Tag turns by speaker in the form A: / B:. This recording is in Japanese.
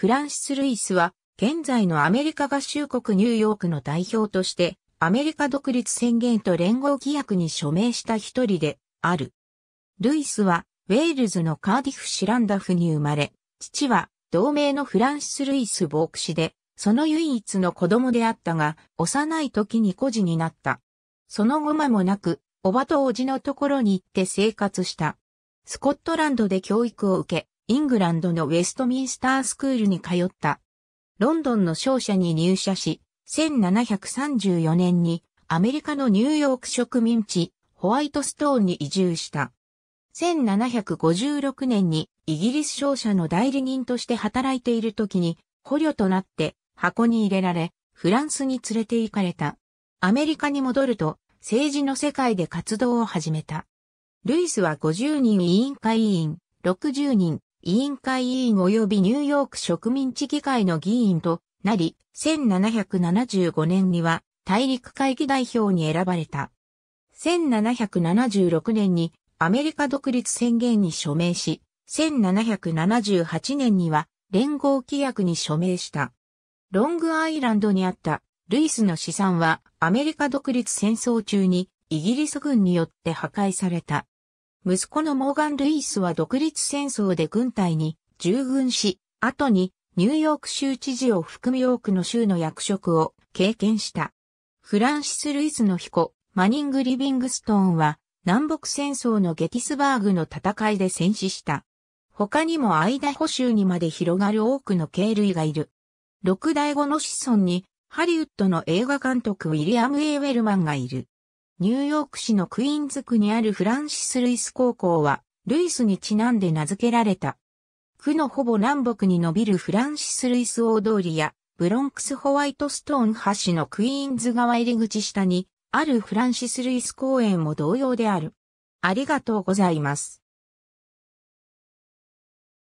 A: フランシス・ルイスは、現在のアメリカ合衆国ニューヨークの代表として、アメリカ独立宣言と連合規約に署名した一人である。ルイスは、ウェールズのカーディフ・シランダフに生まれ、父は、同盟のフランシス・ルイスボーク氏で、その唯一の子供であったが、幼い時に孤児になった。その後間もなく、おばとおじのところに行って生活した。スコットランドで教育を受け、イングランドのウェストミンスタースクールに通った。ロンドンの商社に入社し、1734年にアメリカのニューヨーク植民地、ホワイトストーンに移住した。1756年にイギリス商社の代理人として働いている時に捕虜となって箱に入れられ、フランスに連れて行かれた。アメリカに戻ると政治の世界で活動を始めた。ルイスは50人委員会委員、60人委員会委員及びニューヨーク植民地議会の議員となり、1775年には大陸会議代表に選ばれた。1776年にアメリカ独立宣言に署名し、1778年には連合規約に署名した。ロングアイランドにあったルイスの資産はアメリカ独立戦争中にイギリス軍によって破壊された。息子のモーガン・ルイスは独立戦争で軍隊に従軍し、後にニューヨーク州知事を含む多くの州の役職を経験した。フランシス・ルイスの彦、マニング・リビングストーンは南北戦争のゲティスバーグの戦いで戦死した。他にもアイダホ州にまで広がる多くの経類がいる。六代後の子孫にハリウッドの映画監督ウィリアム・エーウェルマンがいる。ニューヨーク市のクイーンズ区にあるフランシス・ルイス高校は、ルイスにちなんで名付けられた。区のほぼ南北に伸びるフランシス・ルイス大通りや、ブロンクス・ホワイトストーン橋のクイーンズ側入り口下に、あるフランシス・ルイス公園も同様である。ありがとうございます。